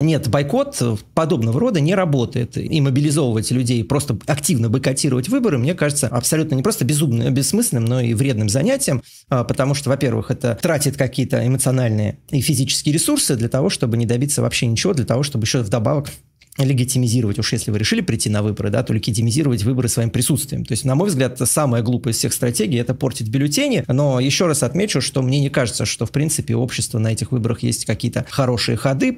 Нет, бойкот подобного рода не работает. И мобилизовывать людей, просто активно бойкотировать выборы, мне кажется, абсолютно не просто безумным, а бессмысленным, но и вредным занятием, а, потому что, во-первых, это тратит какие-то эмоциональные и физические ресурсы для того, чтобы не добиться вообще ничего, для того, чтобы еще вдобавок легитимизировать, уж если вы решили прийти на выборы, да, то легитимизировать выборы своим присутствием. То есть, на мой взгляд, самая глупая из всех стратегий – это портит бюллетени. Но еще раз отмечу, что мне не кажется, что, в принципе, у общества на этих выборах есть какие-то хорошие ходы.